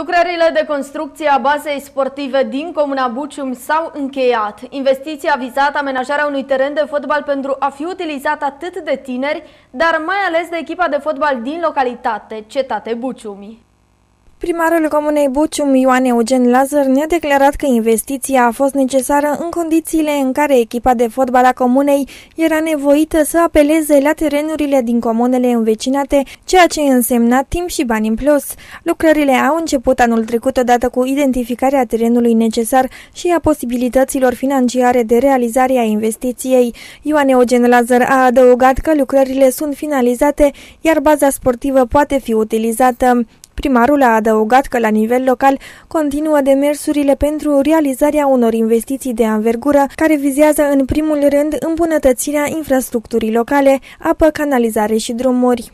Lucrările de construcție a bazei sportive din Comuna Bucium s-au încheiat. Investiția vizată vizat amenajarea unui teren de fotbal pentru a fi utilizat atât de tineri, dar mai ales de echipa de fotbal din localitate, Cetate Buciumi. Primarul Comunei Bucium, Ioan Eugen Lazar, ne-a declarat că investiția a fost necesară în condițiile în care echipa de fotbal a Comunei era nevoită să apeleze la terenurile din comunele învecinate, ceea ce însemna timp și bani în plus. Lucrările au început anul trecut odată cu identificarea terenului necesar și a posibilităților financiare de realizare a investiției. Ioan Eugen Lazar a adăugat că lucrările sunt finalizate, iar baza sportivă poate fi utilizată. Primarul a adăugat că la nivel local continuă demersurile pentru realizarea unor investiții de anvergură care vizează în primul rând îmbunătățirea infrastructurii locale, apă, canalizare și drumuri.